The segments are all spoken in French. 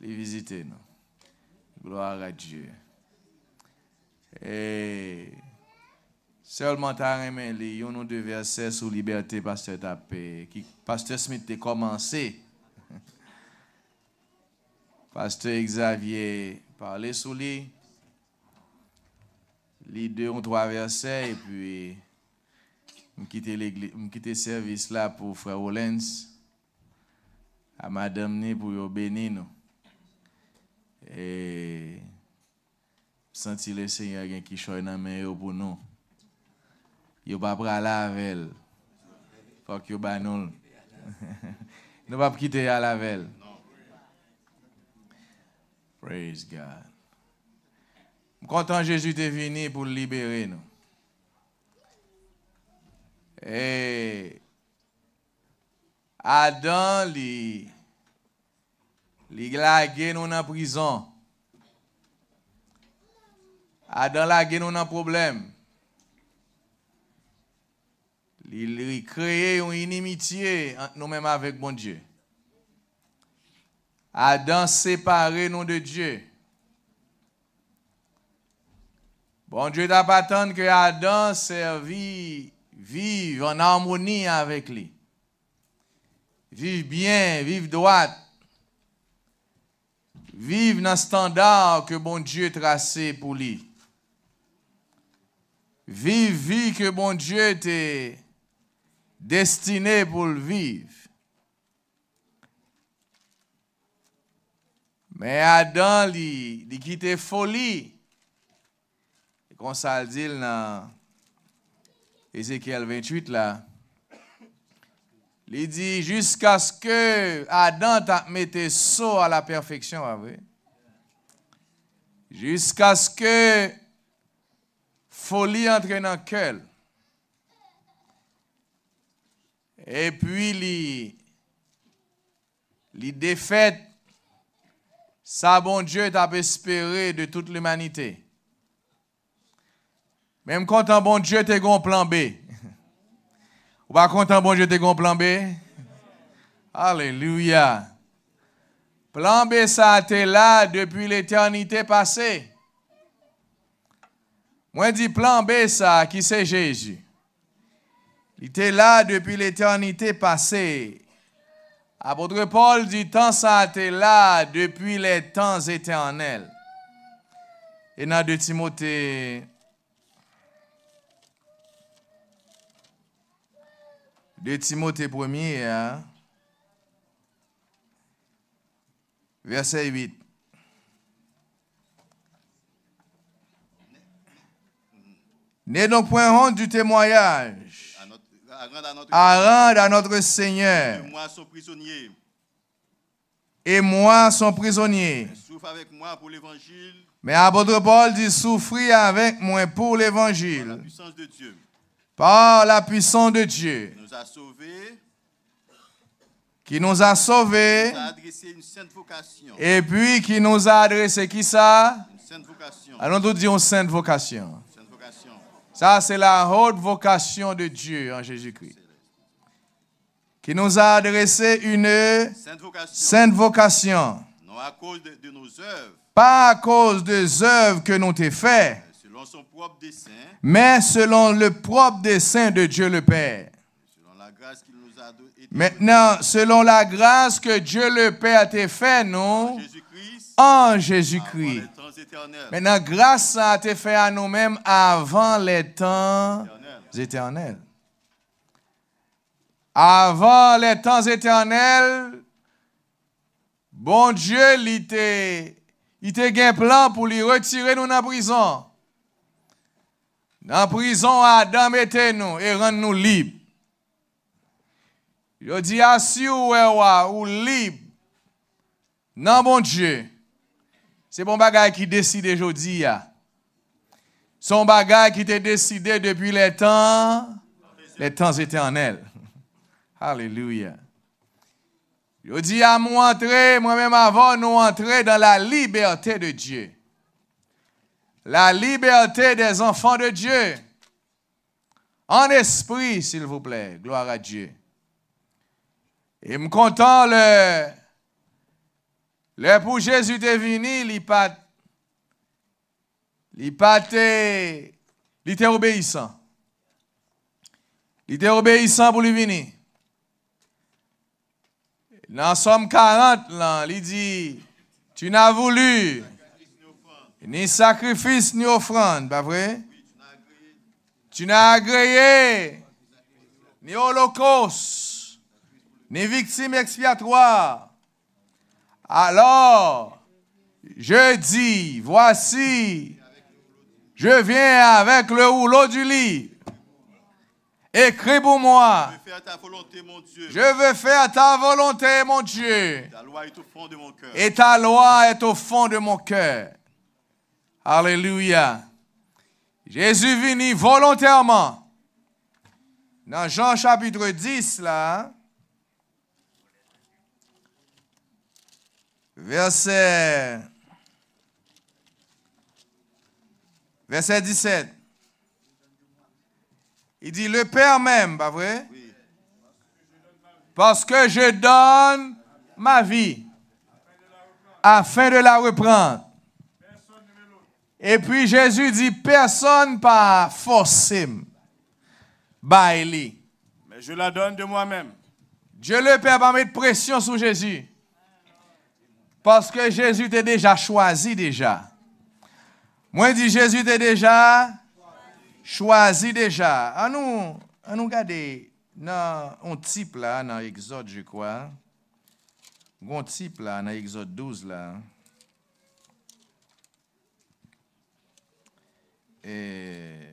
les visiter. Nous. Gloire à Dieu. Et eh, seulement à remis, il y deux versets sur liberté, pasteur Tapé, qui pasteur Smith a commencé. pasteur Xavier parlait sur lui. Les deux ou trois versets et puis je quitte le service là pour Frère Olens à Madame Né pour bénir nous. E senti le seyon gen ki choy nan men yo pou nou. Yo bab ralavel. Fok yo banoul. No bab kite yalavel. Praise God. M kontan Jezu te vini pou libere nou. E Adan li Adan li Li nous en prison. Adam lage nou problème. problème. Li, li inimitié yon nous nous-mêmes avec bon Dieu. Adam séparé nous de Dieu. Bon Dieu, ta que Adam Adan servi vive en harmonie avec lui. Vive bien, vive droit. Vive dans le standard que bon Dieu a tracé pour lui. Vive vie que bon Dieu t'a destiné pour le vivre. Mais Adam, il folie. Et comme ça dit dans Ézéchiel 28, là, il dit jusqu'à ce que Adam t'a mette saut à la perfection, ah Jusqu'à ce que folie entre dans cœur. Et puis li, li défaite ça bon Dieu t'a espéré de toute l'humanité. Même quand un bon Dieu t'a un plan B. Ou pas content, bon, je de gon plan B? Alléluia. Plan B, ça a là depuis l'éternité passée. Moi, dis plan B, ça, qui c'est Jésus. Il était là depuis l'éternité passée. Apôtre Paul dit, tant ça a été là depuis les temps éternels. Et dans de Timothée de Timothée 1er, hein. verset 8. N'est donc point honte du témoignage à, notre, à, à, notre, Seigneur. Et moi, son prisonnier. Et moi, son prisonnier. Souffre avec moi pour l'évangile. Mais Paul dit souffrir avec moi pour l'évangile. Par la puissance de Dieu. Par la puissance de Dieu a Qui nous a sauvés. Et puis qui nous a adressé qui ça Une Allons nous dire sainte vocation. Ça, c'est la haute vocation de Dieu en Jésus-Christ. Qui nous a adressé une sainte vocation. cause de, nos œuvres. Pas à cause des œuvres que nous t'ai faites. mais selon le propre dessein de Dieu le Père. Maintenant, selon la grâce que Dieu le Père a fait, nous, en Jésus-Christ. Maintenant, grâce a été faite à nous-mêmes avant les temps éternels. Avant les temps éternels, bon Dieu, il était un plan pour lui retirer nous dans la prison. Dans la prison, Adam était nous et rendre nous libres. Je dis à si ou libre, non bon Dieu, c'est bon bagage qui décide jodi Son bagaille qui était décidé depuis les temps, les temps éternels. Alléluia. Yo dis à moi moi moi-même avant nous entrer dans la liberté de Dieu. La liberté des enfants de Dieu. En esprit, s'il vous plaît. Gloire à Dieu. Et me content le, pour Jésus est venu, il pas il pas il était obéissant. Il était obéissant pour lui venir. Dans Somme 40, là, il dit, tu n'as voulu ni sacrifice ni offrande, pas vrai? Tu n'as agréé ni holocauste ni victime expiatoire. Alors, je dis, voici, je viens avec le rouleau du lit. Écris pour moi. Je veux faire ta volonté, mon Dieu. Et ta loi est au fond de mon cœur. Alléluia. Jésus venit volontairement. Dans Jean chapitre 10, là, hein, Verset, verset 17. Il dit, le Père même, pas vrai? Parce que je donne ma vie afin de la reprendre. Et puis Jésus dit, personne pas forcé. Bailey. Mais je la donne de moi-même. Dieu le Père va mettre pression sur Jésus. Parce que Jésus t'a déjà choisi déjà. Moi, dis Jésus t'a déjà choisi déjà. À nous, à nous garder dans un type là, dans Exode, je crois. Un type là, dans Exode 12 là. Et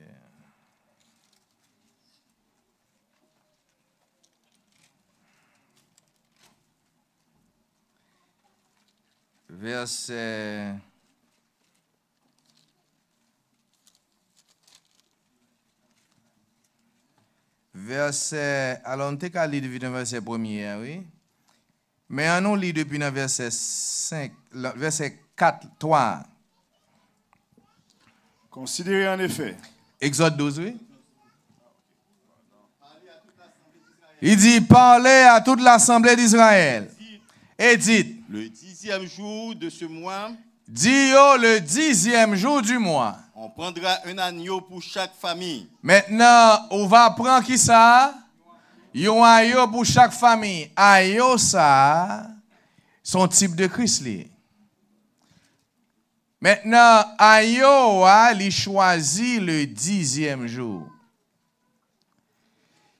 verset Verset. alors on qu'à hein, lire depuis le verset 1 oui. Mais on lit depuis le verset 5, verset 4, 3. Considérez en effet. Exode 12, oui. Il dit, parlez à toute l'assemblée d'Israël et le dixième jour de ce mois, Dio oh, le dixième jour du mois. On prendra un agneau pour chaque famille. Maintenant, on va prendre qui ça? Un agneau pour chaque famille. Agneau ça, son type de Christ Maintenant, agneau a ah, choisi le dixième jour.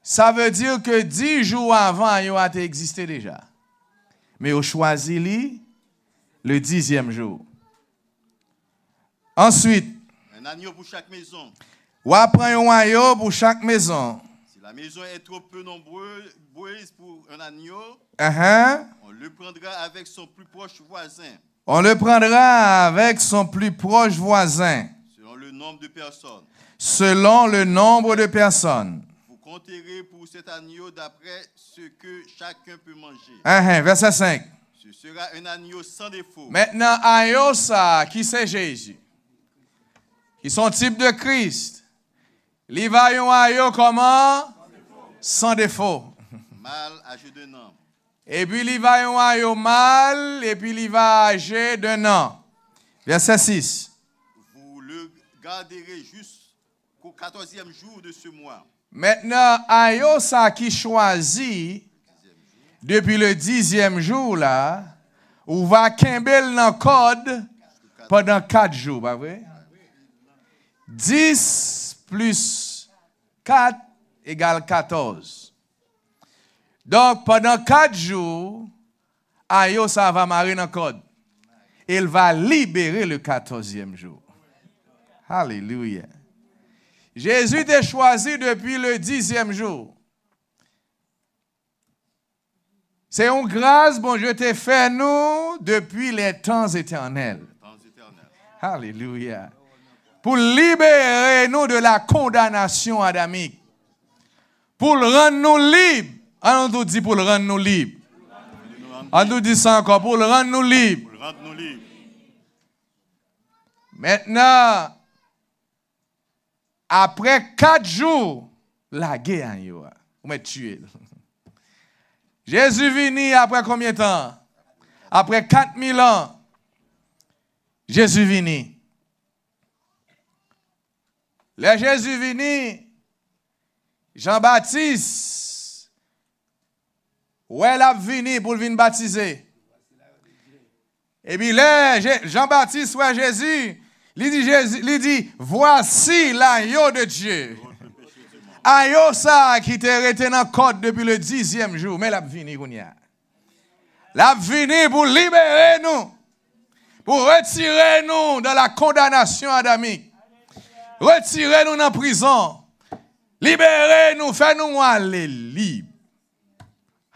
Ça veut dire que dix jours avant, agneau a existé déjà mais on choisit lui le dixième jour. Ensuite, un agneau pour chaque maison. Ou après un agneau pour chaque maison. Si la maison est trop peu nombreuse pour un agneau, uh on le prendra avec son plus proche voisin. On le prendra avec son plus proche voisin. Selon le nombre de personnes. Selon le nombre de personnes. Monterrez pour cet agneau d'après ce que chacun peut manger. Hein, hein, verset 5. Ce sera un agneau sans défaut. Maintenant, agneau ça, qui c'est Jésus? Qui sont type de Christ. L'Ivaïon agneau comment? Sans défaut. Mal âgé d'un an. Et puis il agneau mal, et puis il va âgé d'un an. Verset 6. Vous le garderez jusqu'au 14e jour de ce mois. Maintenant, Ayosa qui choisit depuis le dixième jour là, ou va Kimbel dans le code pendant quatre jours, pas vrai? 10 plus 4 égale 14. Donc, pendant quatre jours, Ayosa va marrer dans le code. Il va libérer le quatorzième jour. Alléluia. Jésus t'est choisi depuis le dixième jour. C'est une grâce, bon je t'ai fait nous depuis les temps éternels. Alléluia. Pour libérer nous de la condamnation adamique. Pour rendre nous libres. allons nous dire pour le rendre nous libres. allons nous dire ça encore, pour le rendre nous libres. Maintenant, après quatre jours, la guerre Vous m'avez tué. Jésus vini après combien de temps? Après quatre mille ans. Jésus vini. Le Jésus vini, Jean-Baptiste, où est a vini pour venir baptiser? Et bien, là, Jean-Baptiste, est Jésus, il dit, voici l'agneau de Dieu. Ayo ça qui te retenu dans depuis le dixième jour. Mais la vini, La vini pour libérer nous. Pour retirer nous de la condamnation adamique. Retirer nous dans la prison. Libérer nous. fais nous aller libre.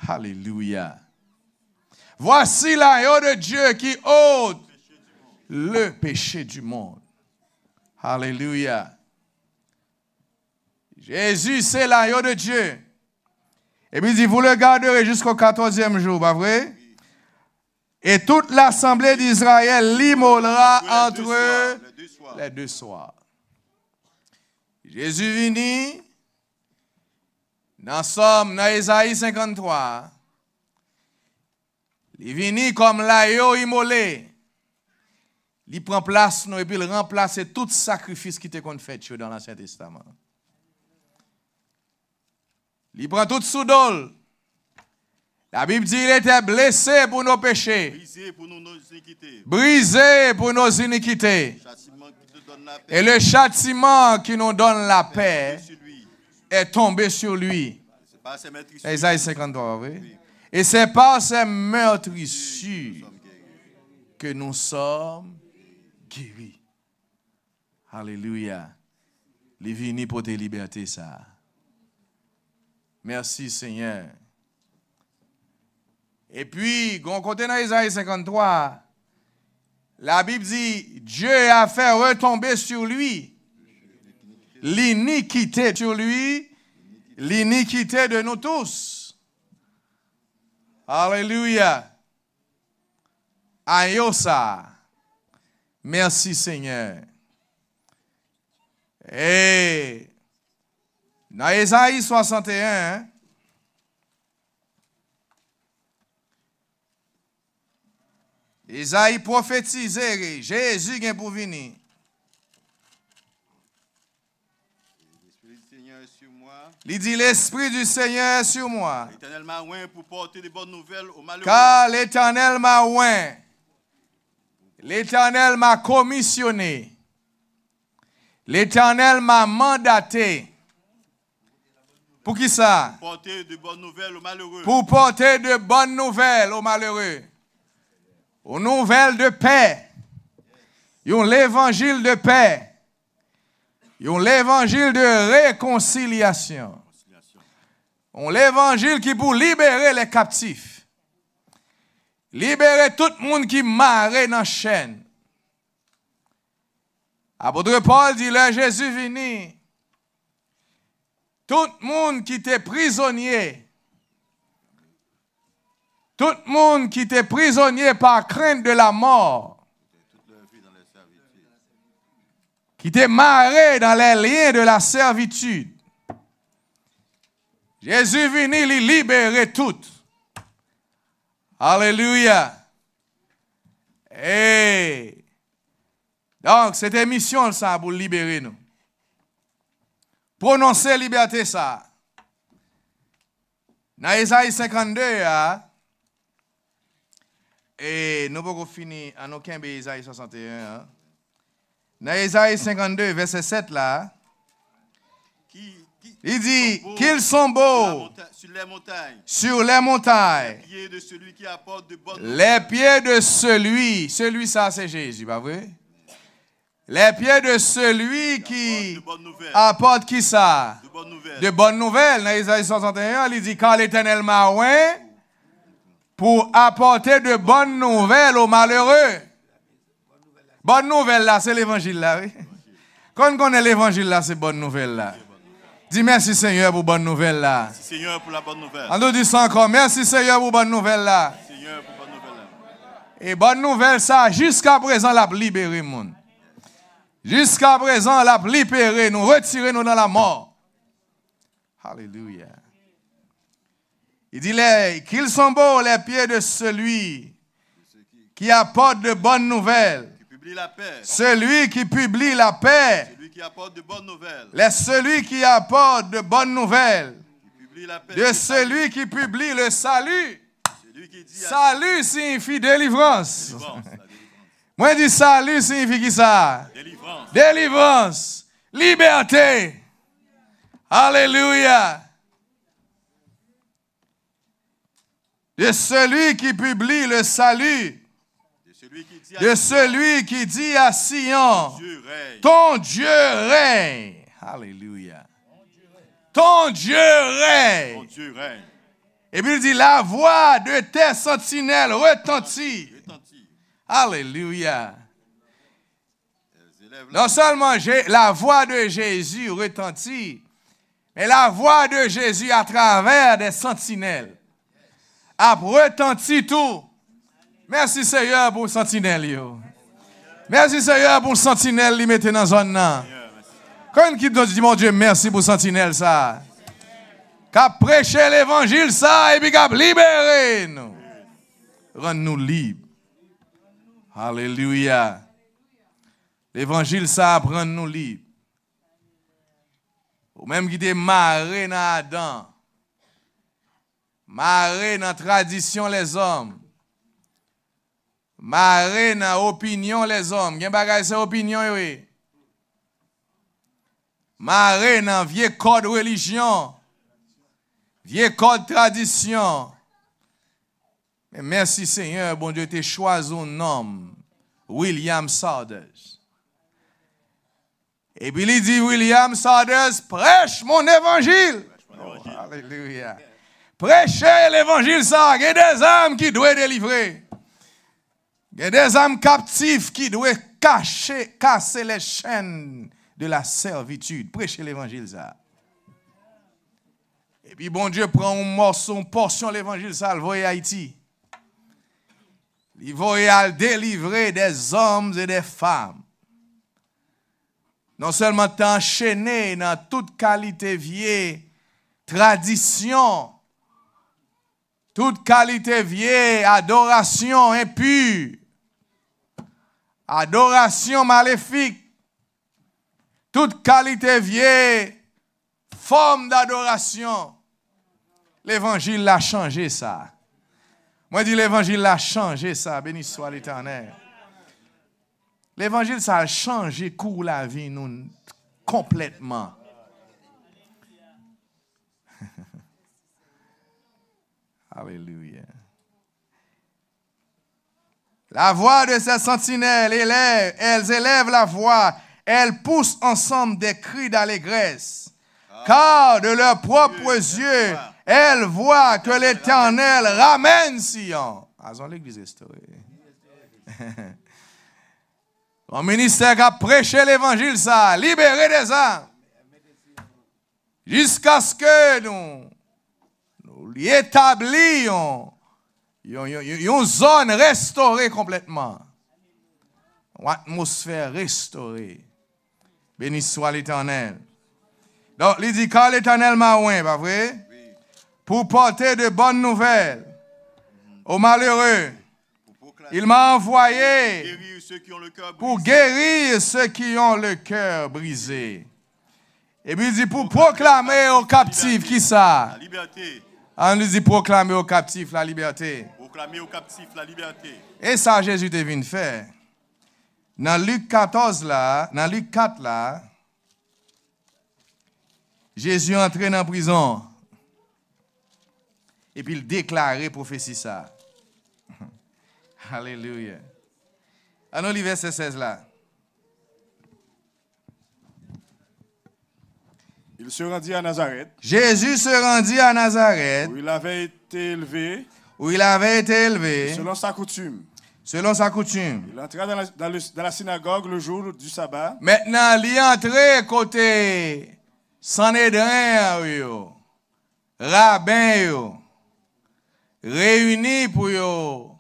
Alléluia. Voici l'agneau de Dieu qui ôte le péché du monde. Alléluia. Jésus, c'est l'agneau de Dieu. Et puis il dit, vous le garderez jusqu'au quatorzième jour, pas vrai? Et toute l'assemblée d'Israël l'immolera entre eux les deux soirs. Jésus vini, dans Somme, 53, il vini comme l'agneau immolé. Il prend place nous et puis il remplace tout sacrifice qui était fait dans l'Ancien Testament. Il prend tout soudol. La Bible dit qu'il était blessé pour nos péchés. Brisé pour nos iniquités. Et le châtiment qui nous donne la paix est tombé sur lui. 53, Et c'est par ces meurtrissures que nous sommes oui, Alléluia. Les vignes pour tes libertés, ça. Merci, Seigneur. Et puis, quand on dans Isaïe 53, la Bible dit, Dieu a fait retomber sur lui l'iniquité sur lui, l'iniquité de nous tous. Alléluia. Ayosa. Merci Seigneur. Et dans Esaïe 61, hein? Esaïe prophétisait Jésus vient pour venir. Il dit l'Esprit du Seigneur est sur moi. L'éternel m'a pour porter des bonnes nouvelles aux malheureux. Car l'éternel m'a oint L'Éternel m'a commissionné. L'Éternel m'a mandaté. Pour qui ça? Pour porter de bonnes nouvelles aux malheureux. Pour porter de bonnes nouvelles aux malheureux. nouvelles de paix. ont l'évangile de paix. ont l'évangile de réconciliation. ont l'évangile qui pour libérer les captifs. Libérez tout le monde qui marrait dans la chaîne. Apôtre Paul dit, là, Jésus vini. Tout le monde qui était prisonnier, tout le monde qui était prisonnier par crainte de la mort, qui était marré dans les liens de la servitude, Jésus vini, les libérer toutes. Alléluia. Hey. Donc, cette mission, ça, pour libérer nous. Prononcer liberté, ça. Dans 52, ah. et nous pouvons finir en aucun pays 61. Ah. Dans 52, verset 7, là, qui il dit qu'ils sont beaux sur les montagnes. les, pieds de celui qui apporte de bonnes Les pieds de celui, celui ça c'est Jésus, pas vrai? Les pieds de celui qui apporte qui ça? De bonnes nouvelles. De Dans Isaïe 61, il dit quand l'Éternel m'a pour apporter de bonnes nouvelles aux malheureux. Bonnes nouvelles là, c'est l'évangile là, oui. Quand on connaît l'évangile là, c'est bonnes nouvelle là. Dis merci Seigneur pour bonne nouvelle là. Merci Seigneur pour la bonne nouvelle. En nous disant encore, merci Seigneur pour bonne nouvelle là. Seigneur pour bonne nouvelle là. Et bonne nouvelle ça, jusqu'à présent l'a libéré mon. Jusqu'à présent l'a libéré nous, retiré nous dans la mort. Alléluia. Il dit qu'ils sont beaux les pieds de celui qui apporte de bonnes nouvelles. Celui qui publie la paix qui apporte de bonnes nouvelles. celui qui apporte de bonnes nouvelles. de celui qui publie le salut. salut signifie délivrance. Moi, je dis salut signifie qui ça? Délivrance. Délivrance. Liberté. Alléluia. De celui qui publie le salut de celui qui dit à Sion, ton Dieu règne. Alléluia. Ton Dieu règne. Et puis il dit, la voix de tes sentinelles retentit. Alléluia. Non seulement la voix de Jésus retentit, mais la voix de Jésus à travers des sentinelles a retenti tout. Merci Seigneur pour sentinelle. Merci Seigneur pour sentinelle qui mettez dans la zone. Quand qui dit mon Dieu, merci pour sentinelle ça. Qu'a prêché l'évangile ça et puis qu'a libéré nous. Rends-nous libres. Alléluia. L'évangile ça rend nous libres. Ou même qui était dans Adam. Marré dans la tradition les hommes. Marée dans opinion, les hommes. Gen bagay se opinion, yo e. code vieux code religion, vieux code tradition. Mais merci Seigneur, bon Dieu te un homme. William Sardes. Et puis il dit, William Sardes, prêche mon évangile. Oh, Prêchez l'évangile ça Il y des des qui qui doivent délivrer. Il y a des âmes captifs qui doivent cacher, casser les chaînes de la servitude. Prêchez l'évangile, ça. Et puis, bon Dieu prend un morceau, une portion de l'évangile, ça, le à Haïti. Il va délivrer des hommes et des femmes. Non seulement enchaîné dans toute qualité vieille, tradition, toute qualité vieille, adoration impure, adoration maléfique, toute qualité vieille, forme d'adoration. L'évangile l'a changé ça. Moi, je dis l'évangile l'a changé ça, béni soit l'éternel. L'évangile, ça a changé cours la vie nous complètement. Alléluia. La voix de ces sentinelles élève, elles élèvent la voix, elles poussent ensemble des cris d'allégresse. Ah. Car de leurs propres yeux, elles voient que l'Éternel ramène Sion. Ah, l'église historique. Mon ministère a prêché l'évangile, ça, libéré des âmes. Jusqu'à ce que nous, nous l'établions une zone restaurée complètement. Une atmosphère restaurée. Béni soit l'éternel. Donc, il dit, car l'éternel m'a oint, pas vrai? Pour porter de bonnes nouvelles aux malheureux. Il m'a envoyé pour guérir ceux qui ont le cœur brisé. Et puis il dit, pour proclamer aux captifs, qui ça? La liberté on nous dit proclamer aux captifs la liberté. la liberté. Et ça, Jésus devine faire. Dans Luc 14 là, dans Luc 4 là, Jésus entré dans prison. Et puis il déclarait prophétie ça. Alléluia. Allons verset 16 là. se rendit à Nazareth. Jésus se rendit à Nazareth. Où il avait été élevé. il avait été élevé. Selon sa coutume. Selon sa coutume. Il entra dans la, synagogue le jour du sabbat. Maintenant, il entré côté Sanhédrin, rabbin, réuni pour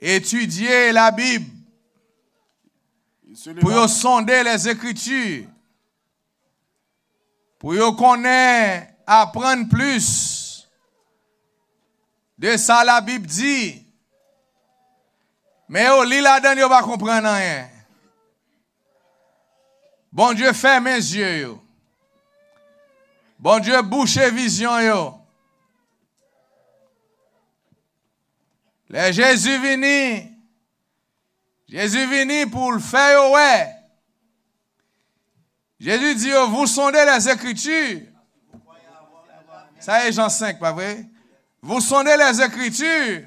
étudier la Bible, pour sonder les Écritures pour qu'on connaître, apprendre plus de ça la Bible dit. Mais au lit là va pas comprendre rien. Bon Dieu, ferme mes yeux. Bon Dieu, bouche vision. Yo. Jésus vini. Jésus vini pour le faire, ouais. Jésus dit, oh, vous sondez les Écritures. Ça est Jean 5, pas vrai? Vous sondez les Écritures.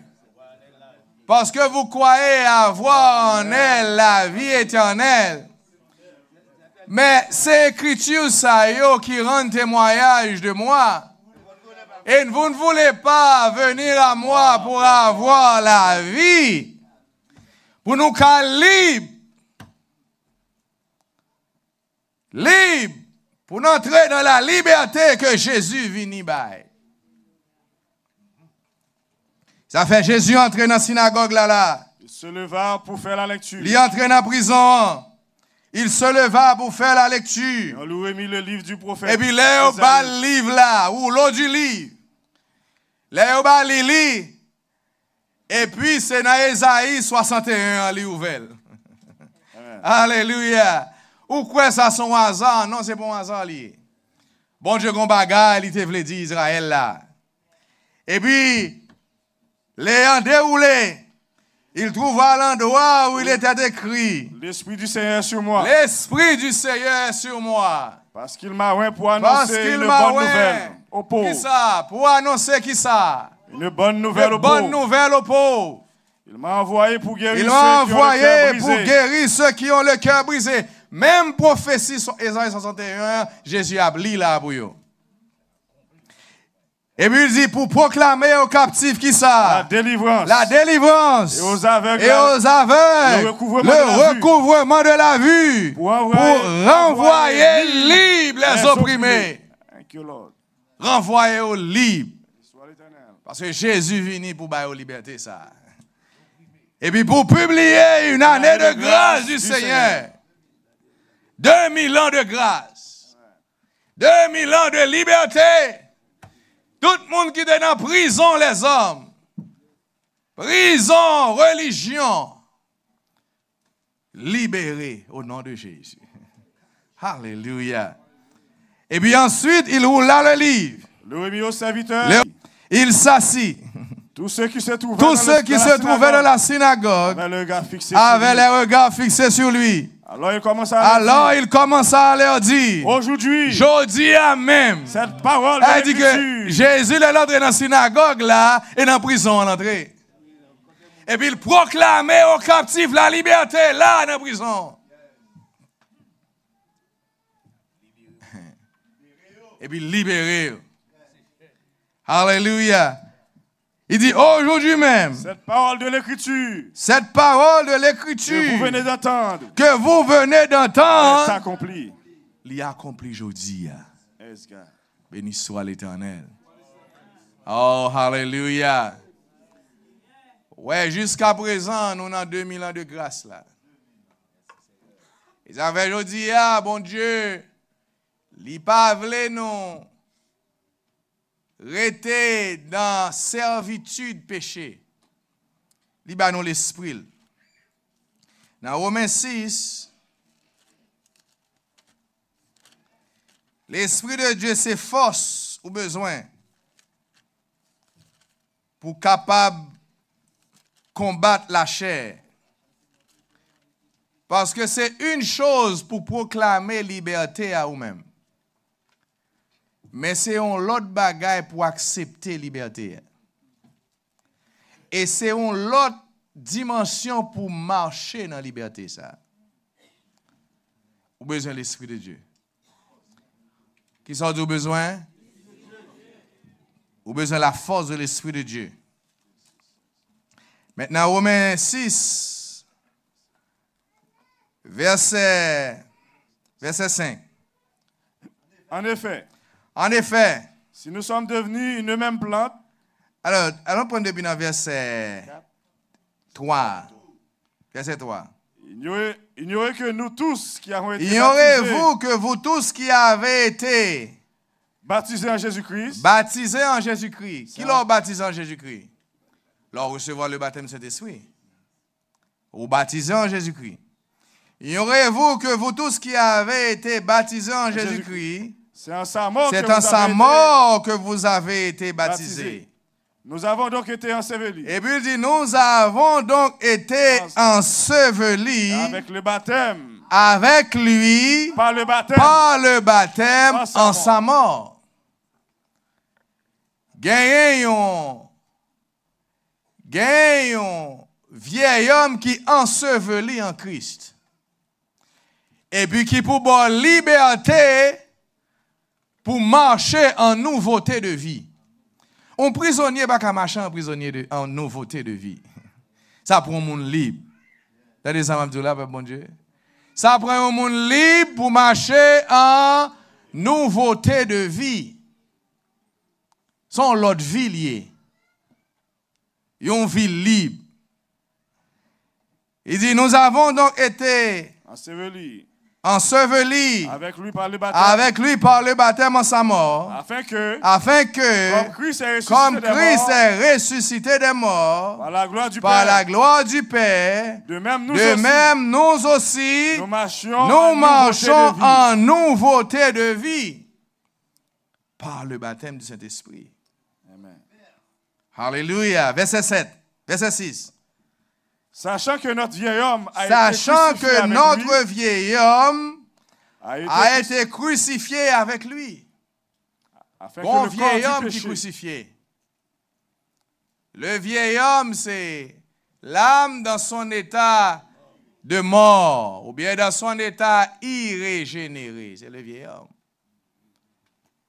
Parce que vous croyez avoir en elle la vie éternelle. Mais ces Écritures, ça est, qui rend témoignage de moi. Et vous ne voulez pas venir à moi pour avoir la vie. Pour nous calmer. Libre pour entrer dans la liberté que Jésus vini bail. Ça fait Jésus entrer dans la synagogue là là. Il se leva pour faire la lecture. Il entre dans la prison. Il se leva pour faire la lecture. le livre du prophète. Et puis là, au bas le livre là, ou l'eau du livre. Là, Et puis, c'est dans Esaïe 61, en ouvert. Alléluia. Ou quoi ça son hasard? Non, c'est bon hasard lié. Bon Dieu, bon il te voulait dire Israël là. Et puis, l'ayant déroulé, il trouva l'endroit où il était décrit. L'Esprit du Seigneur sur moi. L'Esprit du Seigneur sur moi. Parce qu'il m'a envoyé pour annoncer une bonne nouvelle Qui ça? Pour annoncer qui ça? Une bonne nouvelle au pauvre. Il m'a envoyé pour guérir, ceux, pour guérir ceux qui ont le cœur brisé. Même prophétie Esaïe 61, Jésus a li là pour Et puis il dit pour proclamer aux captifs qui ça La délivrance. La délivrance. Et aux aveugles. Et aux aveugles le recouvrement, de, la vue. Pour, renvoyer libre les, opprimés. Renvoyer au libre. Parce que Jésus venu pour bailler aux libertés ça. Et puis pour publier une année de grâce du, Seigneur. 2000 ans de grâce. 2000 ans de liberté. Tout le monde qui était dans prison, les hommes. Prison, religion. libéré au nom de Jésus. Alléluia. Et puis ensuite, il roula le livre. Il s'assit. Tous qui se ceux qui se trouvaient dans la synagogue, avaient les regards fixés sur lui. Alors il commença à, leur dire, aujourd'hui, à même, cette parole a dit que Jésus est entré dans la synagogue là et dans la prison à l'entrée. Et puis il proclamait aux captifs la liberté là dans la prison. Et puis libéré. Alléluia. Il dit aujourd'hui même. Cette parole de l'écriture. Cette parole de l'écriture. Que vous venez d'entendre. Que vous venez d'entendre. s'accomplit. accompli aujourd'hui. Hein. Béni soit l'Éternel. Oh, hallelujah. Ouais, jusqu'à présent, nous avons 2000 ans de grâce là. Ils avaient aujourd'hui, ah, bon Dieu, l'y pas nous dans dans servitude péché, libérons l'esprit. Dans Romains 6, l'esprit de Dieu se besoin pour être capable de combattre la chair. Parce que c'est une chose pour proclamer liberté à vous mêmes c'est c'est autre bagaille pour accepter la liberté. c'est c'est autre dimension pour marcher dans la liberté ça. besoin de l'esprit de Dieu. Qui sont du besoin? avez besoin de la force de l'esprit de Dieu. Maintenant, Romains 6, verset, verset 5. En effet, en effet, si nous sommes devenus une même plante, alors, allons prendre début d'un verset 3. Verset 3. aurait que nous tous qui avons été aurait vous que vous tous qui avez été baptisés en Jésus-Christ. Baptisés en Jésus-Christ. Qui l'a baptisé en Jésus-Christ? L'a recevoir le baptême de Saint-Esprit. Ou baptisé en Jésus-Christ. Il aurait vous que vous tous qui avez été baptisés en Jésus-Christ, c'est en sa mort, que, vous avez été baptisé. Nous avons donc été ensevelis. Et puis il dit, nous avons donc été ensevelis avec le baptême. Avec lui. Par le baptême. le baptême en sa mort. Gagnons. Gagnons. Vieil homme qui enseveli en Christ. Et puis qui pour bon liberté pour marcher en nouveauté de vie. Un prisonnier pas qu'à marcher en prisonnier de, en nouveauté de vie. Ça prend un monde libre. T'as dit ça, Ça prend un monde libre pour marcher en nouveauté de vie. Son l'autre vie liée. Une vie libre. Il dit, nous avons donc été enseveli avec lui par le baptême, en sa mort, afin que, comme Christ est ressuscité, des, morts, par la gloire du, Père, de même nous, aussi, nous, marchons, en nouveauté de vie par le baptême du Saint-Esprit. Amen. Alléluia. Verset 7, verset 6. Sachant que notre vieil homme a été crucifié avec lui. bon vieil homme qui est crucifié. Le vieil homme, c'est l'âme dans son état de mort ou bien dans son état irrégénéré. C'est le vieil homme.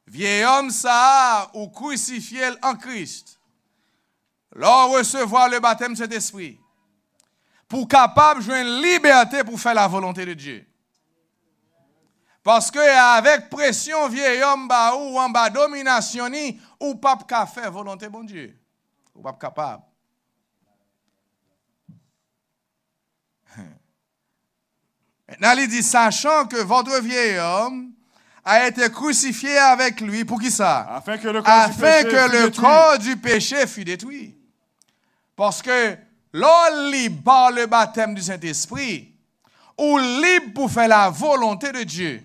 Vieil homme, ça, ou crucifié en Christ. Lors recevoir le baptême de cet esprit, pour capable jouer une liberté pour faire la volonté de Dieu. Parce que avec pression vieil homme ba ou en bas domination ni ou pas ka faire volonté bon Dieu. Ou pas capable. Maintenant, dit, sachant que votre vieil homme a été crucifié avec lui, pour qui ça Afin que le corps, que le corps du péché fût détruit. Parce que l'on libre par le baptême du Saint-Esprit, ou libre pour faire la volonté de Dieu,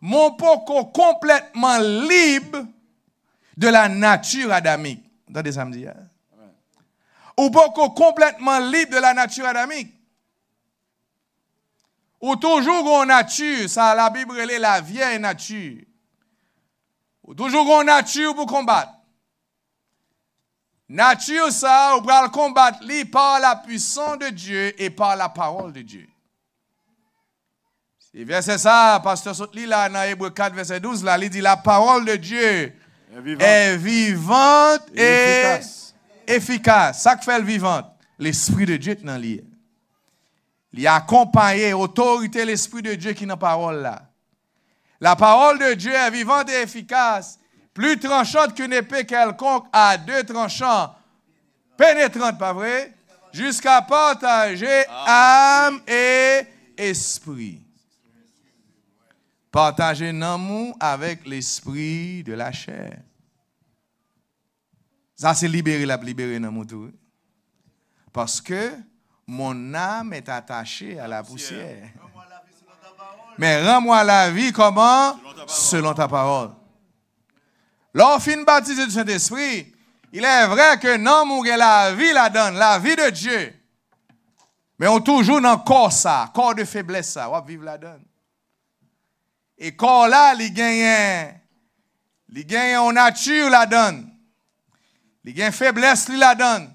mon poco complètement libre de la nature adamique. dans des Hein? Ou poco complètement libre de la nature adamique. Ou toujours en nature, ça la Bible est la vieille nature. Ou toujours en nature pour combattre. Nature ça, va le combattre par la puissance de Dieu et par la parole de Dieu. Et verset ça, pasteur Sotli dans Hébreu 4, verset 12, là, il dit la parole de Dieu est vivante, et, efficace. efficace. Ça que fait vivante, l'Esprit de Dieu est dans l'île. Il a accompagné l'autorité, l'Esprit de Dieu qui est dans la parole là. La parole de Dieu est vivante et efficace plus tranchante qu'une épée quelconque, à deux tranchants, pénétrante, pas vrai, jusqu'à partager ah. âme et esprit. Partager l'amour avec l'esprit de la chair. Ça, c'est libérer la libérer l'amour. tout. Hein? Parce que mon âme est attachée à la poussière. Mais rends-moi la vie comment Selon ta parole. Lorsqu'on baptisé du Saint-Esprit, il est vrai que non, mon la vie la donne, la vie de Dieu. Mais on toujours dans corps ça, corps de faiblesse ça, on vivre la donne. Et corps là, il gagne, il gagne en nature la donne. Il gagne faiblesse lui la donne.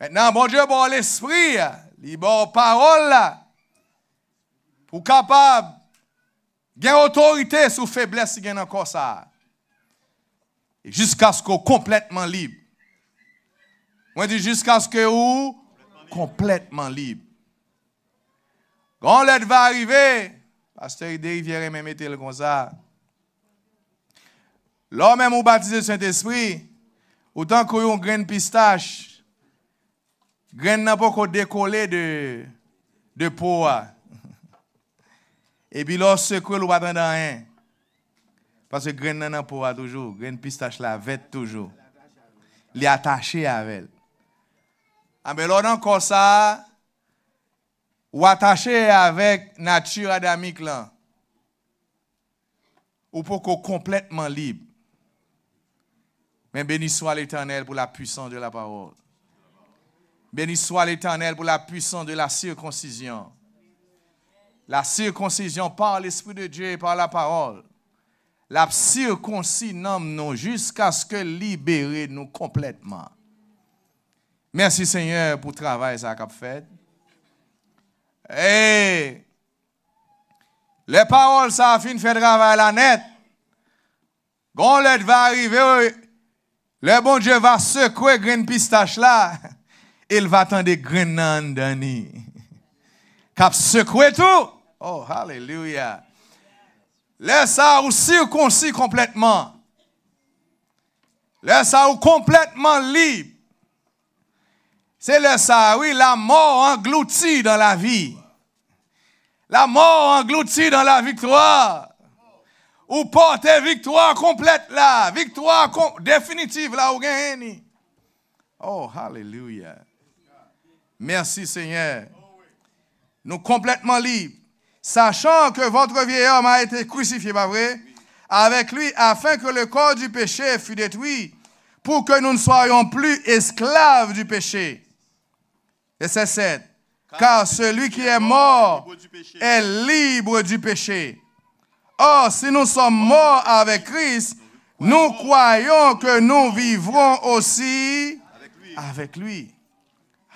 Maintenant, bon Dieu, bon l'esprit, il bon parole là, pour capable, gagne autorité sur faiblesse il gagne encore ça. Jusqu'à ce qu'on complètement libre. Moi, dit jusqu'à ce que vous complètement libre. Quand l'aide va arriver, pasteur de Rivière même était le comme ça. L'homme même ou le Saint-Esprit, autant qu'on a une graine pistache, graine n'a pas qu'on décoller de, de peau. Hein. Et puis lorsque secret l'on va rien. Parce que grain a pourra toujours, grain pistache la vête toujours. est attaché avec. elle. ben encore ça ou attaché avec nature adamique là. Ou pour qu'on complètement libre. Mais béni soit l'Éternel pour la puissance de la parole. Béni soit l'Éternel pour la puissance de la circoncision. La circoncision par l'Esprit de Dieu et par la parole la circoncision, nous jusqu'à ce que libérer nous complètement. Merci Seigneur pour le travail ça qu'a fait. les paroles ça a fini faire travail la net. Quand l'aide va arriver, le bon Dieu va secouer grain pistache là. Il va tendre grain Cap secouer tout. Oh, hallelujah. Laisse ça aussi circoncis complètement. Laisse ça complètement libre. C'est le ça, oui, la mort engloutie dans la vie. La mort engloutie dans la victoire. Ou porter victoire complète là, victoire définitive là où gagne. Oh, hallelujah. Merci Seigneur. Nous complètement libres sachant que votre vieil homme a été crucifié, pas vrai, avec lui, afin que le corps du péché fût détruit, pour que nous ne soyons plus esclaves du péché. Et c'est 7. Car celui qui est mort est libre du péché. Or, si nous sommes morts avec Christ, nous croyons que nous vivrons aussi avec lui.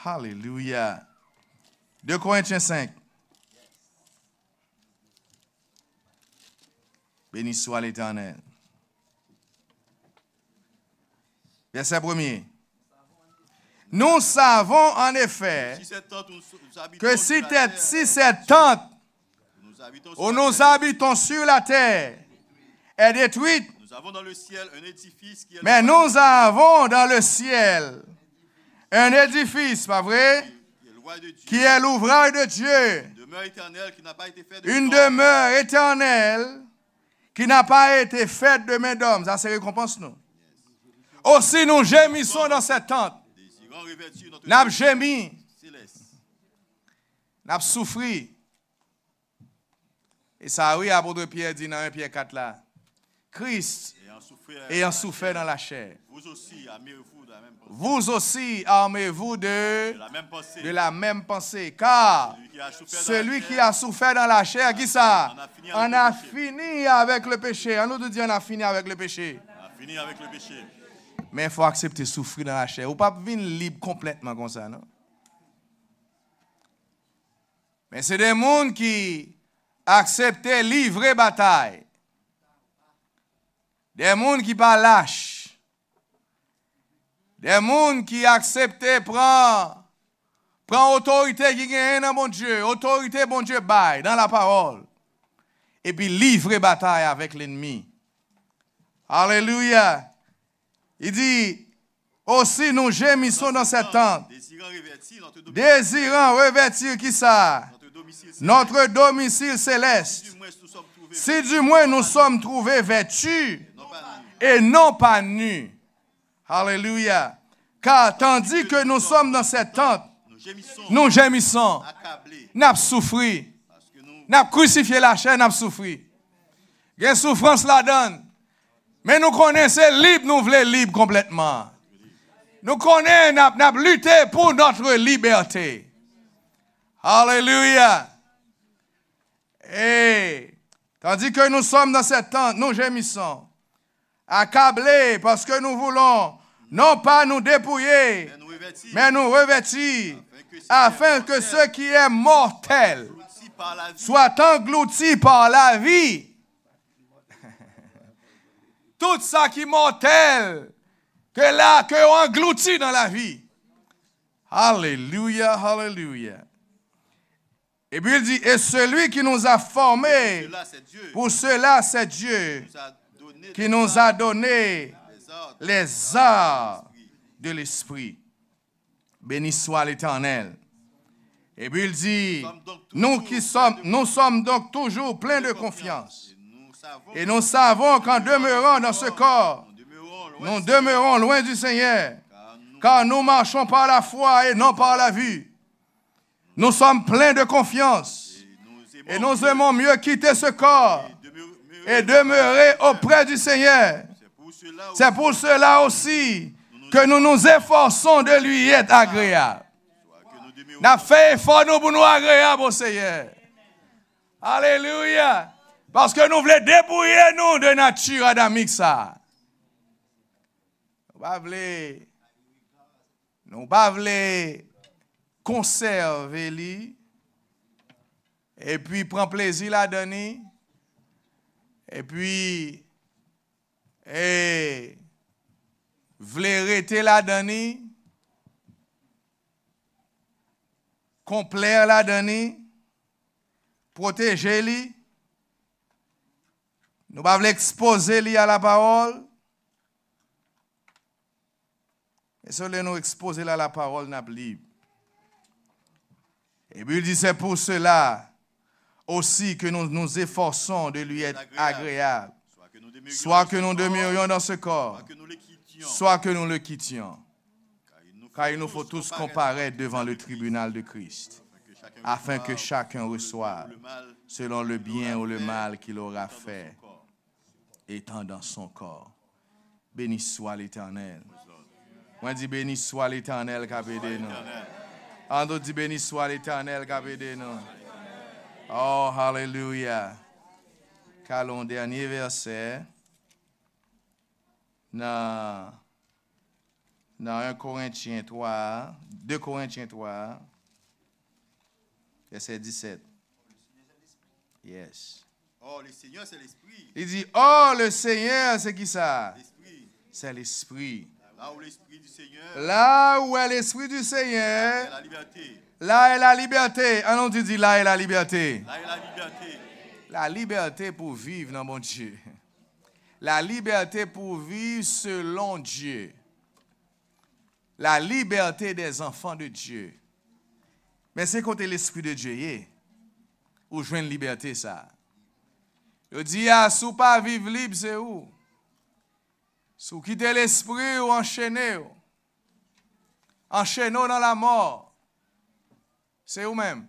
Hallelujah. Alléluia. Corinthiens 5. Béni soit l'Éternel. Verset 1 Nous savons en effet que si cette tente où nous habitons sur la terre est détruite, mais nous avons dans le ciel un édifice, pas vrai, qui est l'ouvrage de Dieu, une demeure éternelle qui n'a pas été faite de main d'homme. Ça, c'est récompense, nous. Aussi, nous gémissons dans cette tente. Nous avons gémi. Nous avons souffri. Et ça, oui, apôtre Pierre dit dans 1 Pierre 4 là. Christ ayant souffert dans la chair. Vous aussi, vous vous aussi, armez-vous de, la même pensée. Car celui qui a souffert dans la chair, qui ça On a fini avec le péché. On nous dit on a fini avec le péché. Mais il faut accepter souffrir dans la chair. ne Ou pas venir libre complètement comme ça, Mais c'est des mondes qui acceptent livrer bataille. Des mondes qui pas lâche des gens qui acceptent, prend, prend autorité qui gagne dans mon Dieu, autorité bon Dieu bail dans la parole. Et puis livre bataille avec l'ennemi. Alléluia. Il dit, aussi nous gémissons dans cette tente, désirant revêtir qui ça Notre domicile céleste. Si du moins nous sommes trouvés vêtus et non pas nus. Alléluia. Car tandis que nous sommes dans cette tente, nous gémissons, nous souffri, nous crucifié la chair, nous souffrons. Il y a souffrance Mais nous connaissons libre, nous voulons libre complètement. Nous connaissons, nous avons lutté pour notre liberté. Alléluia. Et eh. tandis que nous sommes dans cette tente, nous gémissons accablés parce que nous voulons non pas nous dépouiller, mais nous revêtir, afin que ce qui est mortel soit englouti par la vie. Tout ça qui est mortel, que là, que englouti dans la vie. Alléluia, alléluia. Et puis il dit, et celui qui nous a formés, pour cela c'est Dieu qui nous a donné les arts de l'esprit. Béni soit l'Éternel. Et puis il dit, nous qui sommes, nous sommes donc toujours pleins de confiance. Et nous savons qu'en demeurant dans ce corps, nous demeurons loin du Seigneur, car nous marchons par la foi et non par la vue. Nous sommes pleins de confiance. Et nous aimons mieux quitter ce corps et demeurer auprès du Seigneur. C'est pour cela aussi que nous nous efforçons de lui être agréable. Nous fait effort pour nous agréable au Seigneur. Alléluia. Parce que nous voulons débrouiller nous de nature adamique ça. Nous ne voulons pas conserver lui et puis prendre plaisir à donner et puis, eh, et, voulait la donnée, complaire la donnée, protéger lui. Nous ne exposer à la parole. Et cela nous exposer à la parole, n'a Et puis il dit, c'est pour cela aussi que nous nous efforçons de lui être agréable. Soit que nous demeurions dans ce corps, soit que nous le quittions. Car il nous faut tous comparaître devant le tribunal de Christ, afin que chacun reçoive selon le bien ou le mal qu'il aura fait, étant dans son corps. Béni soit l'Éternel. Moi, dis béni soit l'Éternel qui a nous. On dit béni soit l'Éternel qui a nous. Oh, hallelujah. Calons dernier verset. Dans, 1 Corinthiens 3, 2 Corinthiens 3, verset 17. Yes. Oh, le Seigneur, c'est l'Esprit. Il dit, oh, le Seigneur, c'est qui ça? L'Esprit. C'est l'Esprit. Là où l'Esprit du Seigneur. Là où est l'Esprit du Seigneur. C'est la liberté. Là est la liberté. Un tu dit là est la liberté. Là est la liberté. La liberté pour vivre dans mon Dieu. La liberté pour vivre selon Dieu. La liberté des enfants de Dieu. Mais c'est côté l'Esprit de Dieu est. où une liberté ça. Je dis, ah, sous pas vivre libre, c'est où? Sous quitter l'esprit ou enchaîner. Enchaîner dans la mort. C'est vous-même.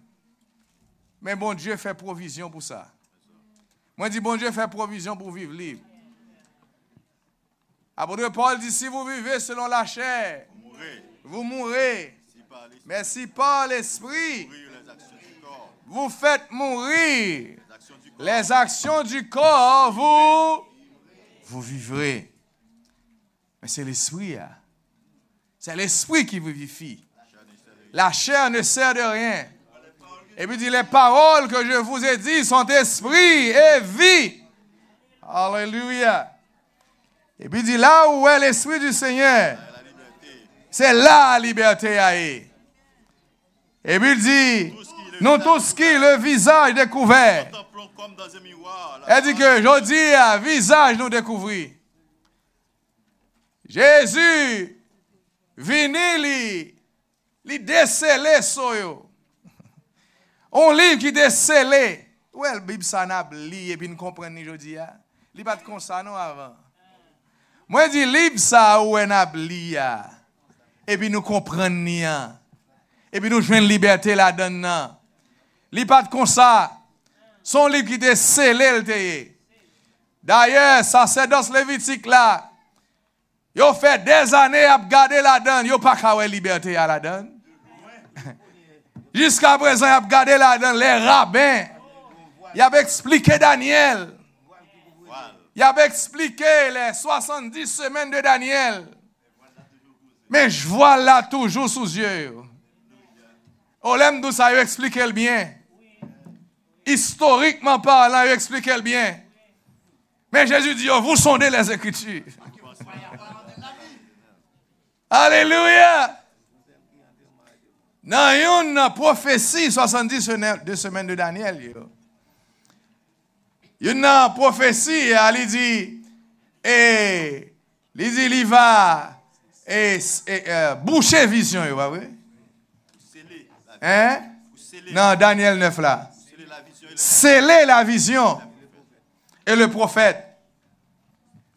Mais bon Dieu fait provision pour ça. Moi, je dis, bon Dieu fait provision pour vivre libre. Après, Paul dit, si vous vivez selon la chair, vous mourrez. mais si par l'esprit, vous, faites mourir les actions du corps, vous, vous vivrez. Mais c'est l'esprit. Hein? C'est l'esprit qui vivifie. La chair ne sert de rien. Et puis dit, les paroles que je vous ai dites sont esprit et vie. Alléluia. Et puis dit, là où est l'esprit du Seigneur, c'est là la liberté Et puis il dit, nous tous qui le visage découvert. Elle dit que je dis, visage nous découvrit. Jésus, vinili, Li desele so yo. On liv ki desele. Ouel, bib sa nab li e bin kompren ni jodi ya. Li pat konsa nou avan. Mwen di liv sa ou en ap li ya. E nous nou kompren ni ya. E nou jwen liberté la den nan. Li pat konsa. Son liv ki desele le teye. D'ailleurs, sacerdoce levitik la. Yo fait des années ap gade la den. Yo pa kawe liberté ya la den. Jusqu'à présent, il a regardé là dans les rabbins. Il a expliqué Daniel. Il a expliqué les 70 semaines de Daniel. Mais je vois là toujours sous yeux. Olem nous ça explique le bien. Historiquement parlant, il explique le bien. Mais Jésus dit, oh, vous sondez les Écritures. Alléluia. Dans une prophétie, 70 de semaines de Daniel, une prophétie, elle dit, et, eh, il dit, il va et, eh, la eh, boucher vision, vous voyez? Hein? Non, Daniel 9 là. Sceller la vision. Et le prophète.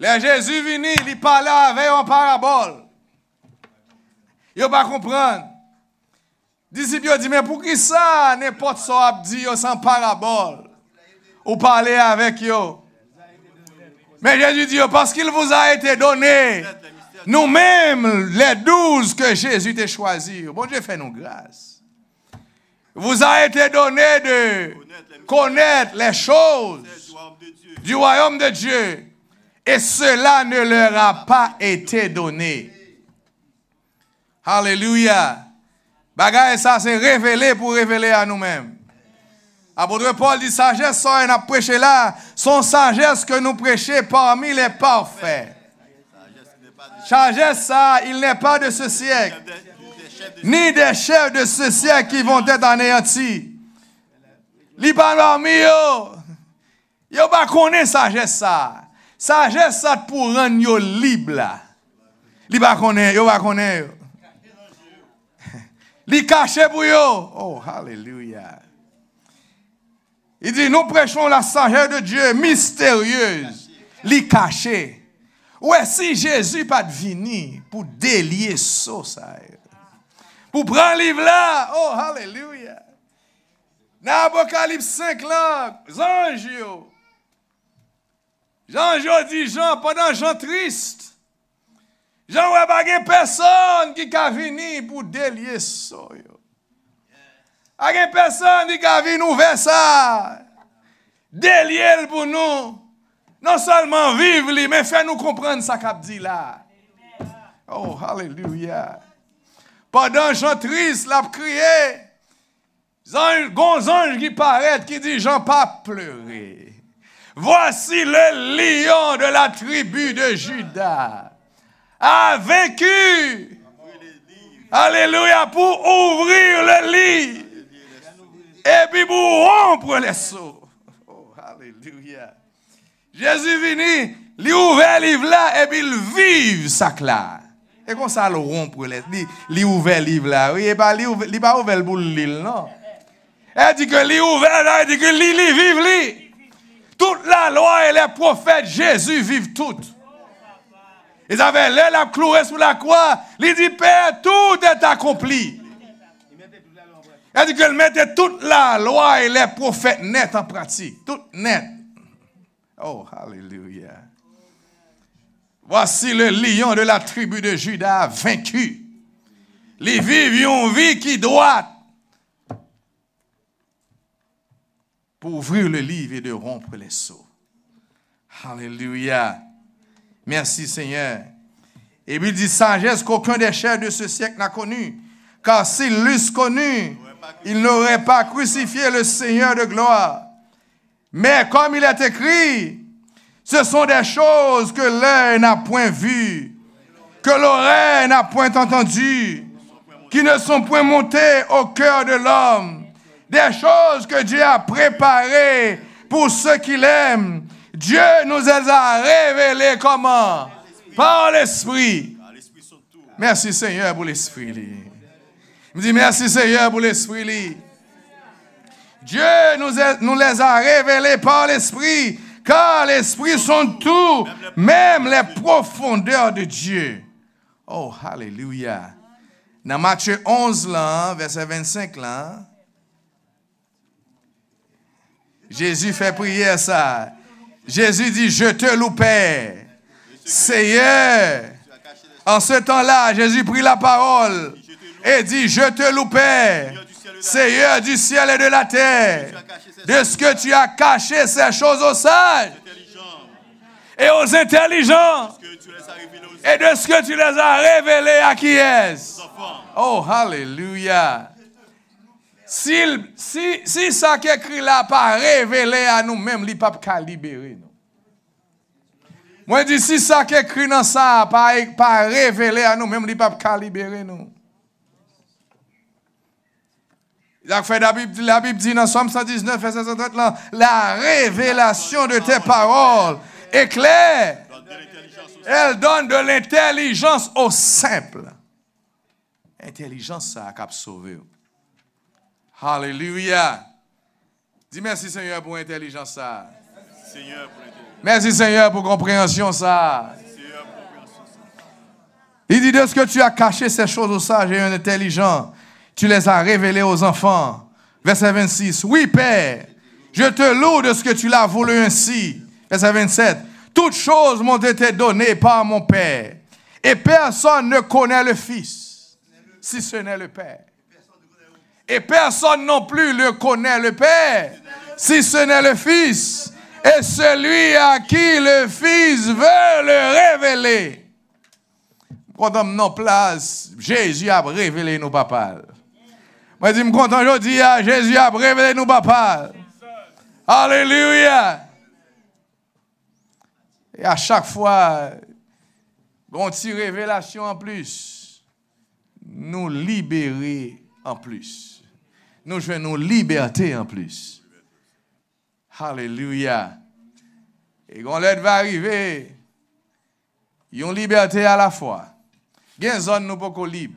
Les Jésus vini, il parlait avec en parabole. Il ne pas comprendre. Disciples, mais mais pour qui ça, pas pas ap sans sans sans ou parler avec eux. Mais Jésus dit, parce qu'il vous a été donné, nous-mêmes, les douze que Jésus t'a choisi. bon Dieu fait nous grâce. Vous a été donné de connaître les choses du royaume de Dieu, et cela ne leur a pas été donné. Alléluia! Bagay, ça, c'est révélé pour révéler à nous-mêmes. Apôtre Paul dit sagesse, ça, il a prêché là, son sagesse que nous prêchons parmi les parfaits. Sagesse, ça, il n'est pas de ce siècle, ni des chefs de ce siècle qui vont être anéantis. Liban il eux. Yo pas sagesse ça. Sagesse ça pour rendre yo libre. Li pas n'y yo pas connaît. Les cachés pour Oh, hallelujah. Il dit, nous prêchons la sagesse de Dieu mystérieuse, Où est Ouais, si Jésus pas venu pour délier ça, pour prendre le livre là, oh, hallelujah. Dans l'Apocalypse 5 là, jean jean jean dit Jean, pendant Jean triste, personne wè personne qui ki ka pour délier delye Il Agè person personne qui vini venu nous sa. ça. Délier pour nous. Non seulement vivre, mais mais nous nous comprendre sa kap là. Oh, hallelujah. Padan triste y l'a un Gon ange qui paret qui dit, jan pa pleurer. Voici le lion de la tribu de Judas a vécu Alléluia, pour ouvrir le lit. Et puis pour rompre les seaux. Oh, alléluia. Jésus vini, il ouvre livre là et puis il vive ça là. Et comme ça, il rompre les Il livre là. Oui, il pas il pas ouvert le boule l'île, non. Elle dit que il là, elle dit que l'île vive lui. Toute la loi et les prophètes, Jésus vivent toutes. Ils avaient l'air la clouer sous la croix. Il dit, Père, tout est accompli. Elle dit qu'elle mettait toute la loi et les prophètes nets en pratique. Tout net. Oh, hallelujah. Voici le lion de la tribu de Judas vaincu. Les vivent une vie qui doit pour ouvrir le livre et de rompre les sceaux. Alléluia. Merci Seigneur. Et puis il dit sagesse qu'aucun des chefs de ce siècle n'a connu, Car s'ils l'eussent connu, ils n'auraient pas crucifié le Seigneur de gloire. Mais comme il est écrit, ce sont des choses que l'œil n'a point vues, que l'oreille n'a point entendues, qui ne sont point montées au cœur de l'homme, des choses que Dieu a préparées pour ceux qu'il aime, Dieu nous les a révélé comment? Par l'Esprit. Merci Seigneur pour l'Esprit. me dit merci Seigneur pour l'Esprit. Dieu nous, nous les a révélés par l'Esprit, car l'Esprit sont tout, même les profondeurs de Dieu. Oh, hallelujah. Dans Matthieu 11, là, verset 25, là, Jésus fait prier ça. Jésus dit, je te loupais. Seigneur, en ce temps-là, Jésus prit la parole et dit, je te loupais. Seigneur du ciel et de la terre, de ce que tu as caché ces choses aux sages et aux intelligents, et de ce que tu les as révélées à qui est-ce Oh, hallelujah. Si, si, si est écrit là la pas à à nous, menm, li pap ka nous moi Mwen di si sa qui est écrit, sa pa, pa revele a nou menm, li pap ka libere La Bible, la Bible dit dans Somme 119, verset 13, « la, révélation de tes paroles est claire. Elle donne de l'intelligence au simple. Intelligence, ça a cap sauver. Alléluia. Dis merci Seigneur pour l'intelligence ça. Seigneur pour Merci Seigneur pour compréhension ça. Il dit de ce que tu as caché ces choses aux sages et aux intelligents, tu les as révélées aux enfants. Verset 26. Oui, Père, je te loue de ce que tu l'as voulu ainsi. Verset 27. Toutes choses m'ont été données par mon Père. Et personne ne connaît le Fils, si ce n'est le Père. Et personne non plus le connaît le Père, si ce n'est le Fils, et celui à qui le Fils veut le révéler. Pendant nos place, Jésus a révélé nos papas. Moi, je me content aujourd'hui, Jésus a révélé nos papas. Alléluia. Et à chaque fois, on tire révélation en plus. Nous libérer en plus nous jouons liberté en plus. Alléluia. Et quand l'aide va arriver, une liberté à la fois. Gen zone nous pas libre.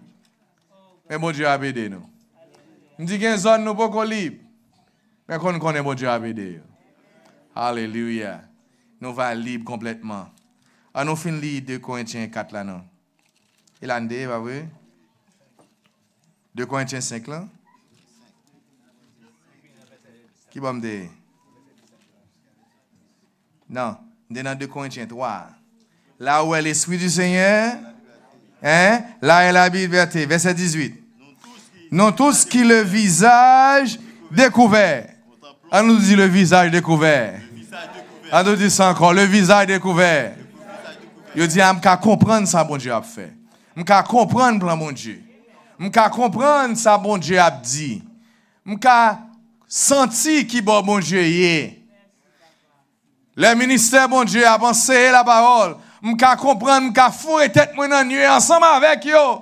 Mais bon Dieu a aidé nous. Je dis gen zone nous pas libre. Mais qu'on connaît bon Dieu a aidé. Alléluia. Nous va libre complètement. À ah, nous fin li 2 Corinthiens 4 là non. Il a dit, va vrai? 2 Corinthiens 5 là. Qui va me dire Non, dans 2 Corinthiens 3. Là où est l'Esprit du Seigneur, hein? là est la liberté. Verset 18. Non tous qui le visage découvert. On ah, nous dit le visage découvert. On ah, nous dit ça encore, le visage découvert. Je dis, je peux comprendre ça, bon Dieu a fait. Je peux comprendre plan, bon Dieu. Je comprendre ça, bon Dieu a dit. Je senti qui bon Dieu est. Le ministère bon Dieu a pensé la parole. M'ka comprendre, m'ka fourrer tête moi dans nuit ensemble avec yo.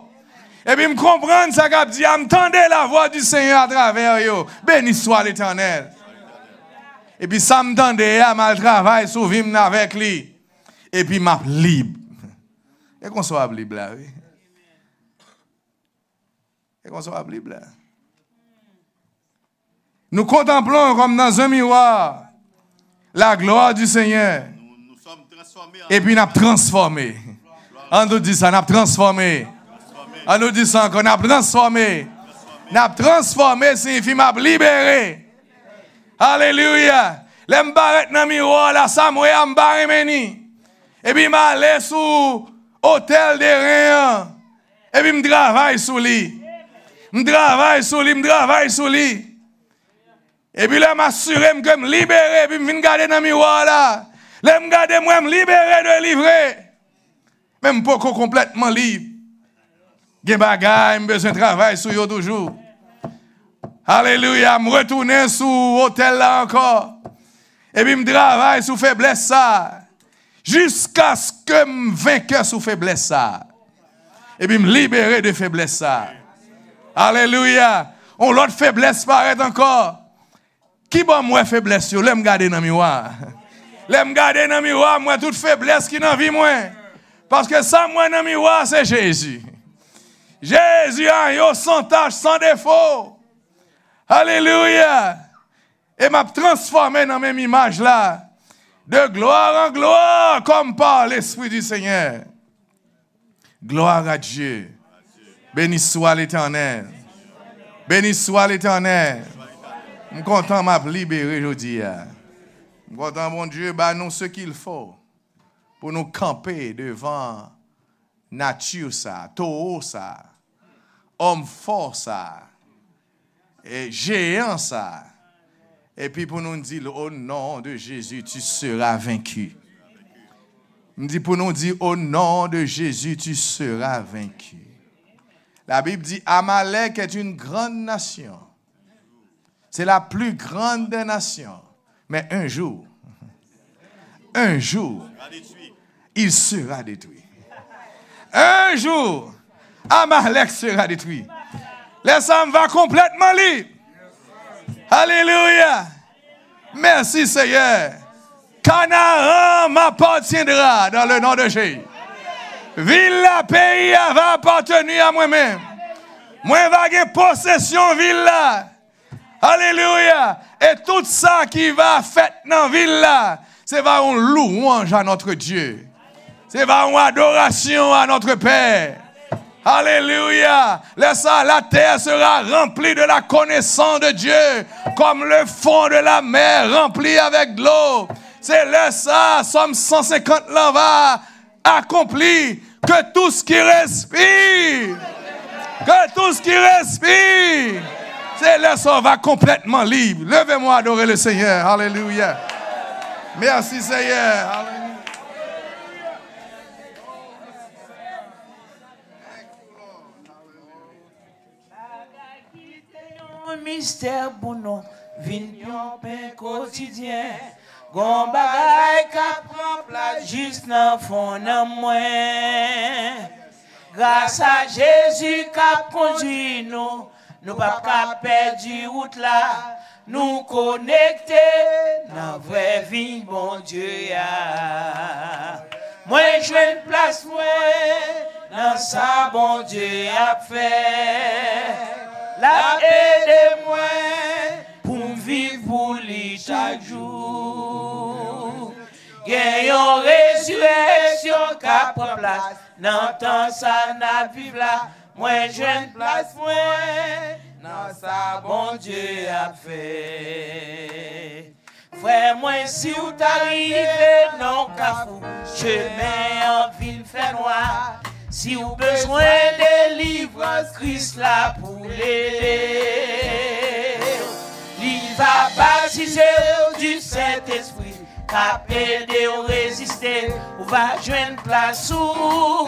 Et puis me comprendre ça qu'a dit, la voix du Seigneur à travers yo. Béni soit l'Éternel. Et puis ça m'tendait à mal travail sauver avec lui. Et puis m'a libre. Et qu'on soit libre là. Oui. Et qu'on soit libre là. Nous contemplons comme dans un miroir la gloire du Seigneur. Nous, nous sommes transformés Et puis nous transformé. On nous dit ça, nous transformé. On nous dit ça encore, nous transformé. Nous transformé signifie m'a libéré. Alléluia. Nous dans dans miroir la ça moi meni. Et puis m'aller sous l'hôtel de rien. Et puis me travaille sous lui. Me travaille sous lui, me travaille sous lui. Et puis là, m'assure que me Je puis me garder dans le miroir là. Là, me moi, me de livrer. Même pas complètement libre. Je bagaille, j'ai besoin de travail sur yo toujours. Alléluia, Je retourne sur l'hôtel là encore. Et puis je travaille sous faiblesse ça. Jusqu'à ce que me sous faiblesse ça. Et puis me libère de faiblesse ça. Alléluia. On l'autre faiblesse paraît encore. Qui bon moi faiblesse yo? L'aime garder dans miroir. L'aime garder dans miroir, moi toute faiblesse qui n'en vit moi. Parce que ça moi dans miroir c'est Jésus. Jésus a hein, yo sans tâche, sans défaut. Alléluia. Et m'a transformé dans même image là. De gloire en gloire, comme par l'Esprit du Seigneur. Gloire à Dieu. Béni soit l'Éternel. Béni soit l'Éternel. Je suis content de libérer aujourd'hui. Je suis content, mon Dieu, bah, nous ce qu'il faut pour nous camper devant nature, ça, taureau, ça, homme fort, ça, et géant, ça. Et puis pour nous dire, au oh nom de Jésus, tu seras vaincu. dit pour nous dire, au oh nom de Jésus, tu seras vaincu. La Bible dit, Amalek est une grande nation. C'est la plus grande des nations. Mais un jour, un jour, il sera détruit. Un jour, Amalek sera détruit. laisse va complètement libre. Alléluia. Merci Seigneur. Canaan m'appartiendra dans le nom de Jésus. Villa, pays va appartenir à moi-même. Moi, je vais possession villa. Alléluia. Et tout ça qui va faire dans la ville là, c'est va une louange à notre Dieu. C'est va une adoration à notre Père. Alléluia. la terre sera remplie de la connaissance de Dieu, comme le fond de la mer rempli avec de l'eau. C'est là ça, Somme 150 là va accompli que tout ce qui respire, que tout ce qui respire, c'est le va complètement libre. Levez-moi adorer le Seigneur. Alléluia. Merci Seigneur. Alléluia. Mystère pour nous, vignon pain quotidien. Gon bagay ka juste juste fond nan fon nan Grâce à Jésus ka conduit nous nous pas perdre la route là nous connecter dans la vraie vie bon dieu a. moi je une place moi dans ça bon dieu a fait la aide moi pour vivre pour lui chaque jour une résurrection qu'a prend place dans temps ça n'a vivre là moi, je place moi. Non, ça bon Dieu a fait. Frère, moi, si vous t'arrivez, non, vous Je mets en ville fait noir. Si vous besoin de livres, Christ l'a pour les Il va du Saint-Esprit. C'est au résister Ou va joindre place où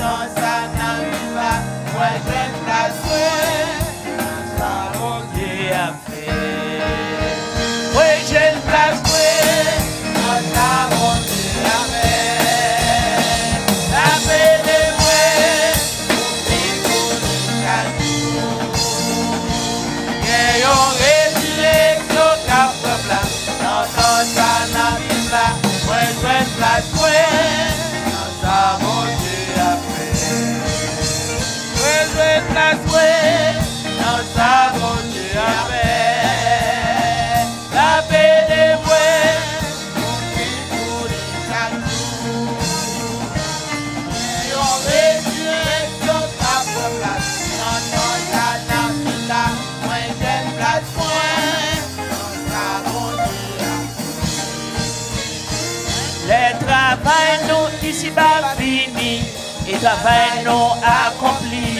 fini, et travail non accompli.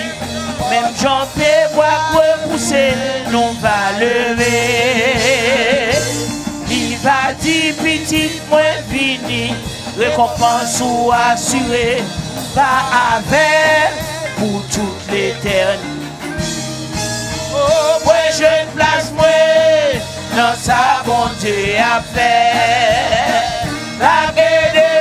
Même j'en peux voir repousser, non va lever. Il va dire petit moi fini, récompense ou assurée, va avec pour toute l'éternité. Oh, moi je place moi dans sa bonté à faire. La guerre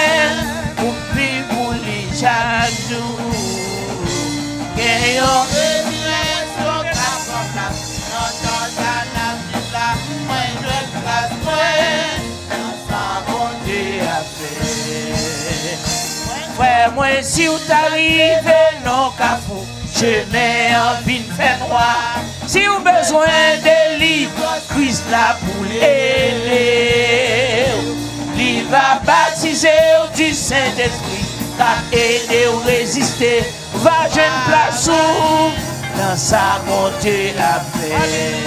moi si vous t'arrivez, non vous, je mets un de fait droit si avez besoin de livre Christ la poule li va baptiser du saint esprit ta aidé, ou résister va je ne place où dans sa montée la paix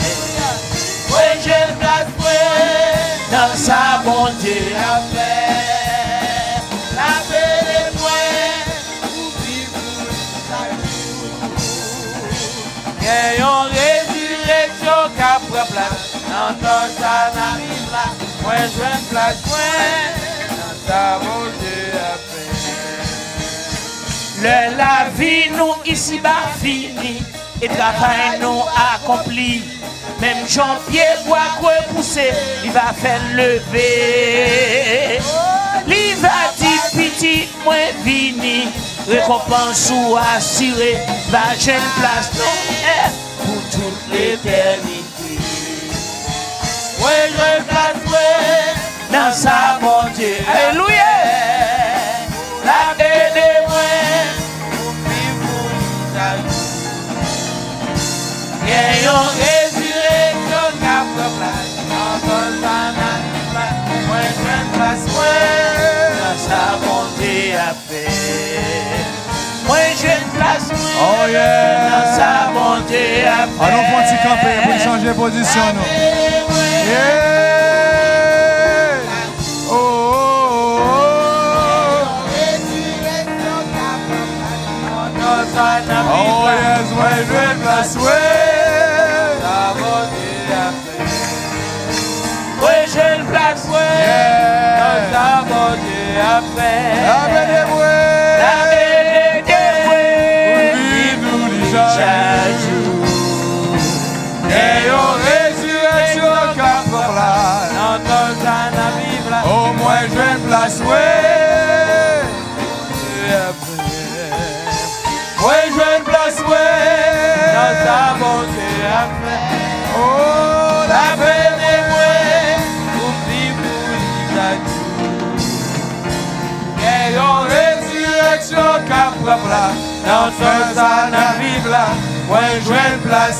oui je place dans sa montée la paix Yè yon rezileksyon ka pre plas, Nan to sa nan mi Mwen jwen plas mwen, Nan sa de Le la vi ici isi ba fini, E travay nou akompli, Même Jean-Pierre wak wè pousser Il va faire lever. Li va dire piti mwen vini, Récompense ou assuré Va jen plas nou, toute l'éternité. Moi, je place dans sa bonté Alléluia. La belle moi pour vivre Moi, je dans sa bonté à paix moi j'ai une place. Oh yeah. Dans sa bonté Allons pour petit camper pour changer de position. non? Oh oh, oh, oh, yes, moi une place. j'ai une place. Dans bonté ah, ça ça sa là, viv la Mwen une place,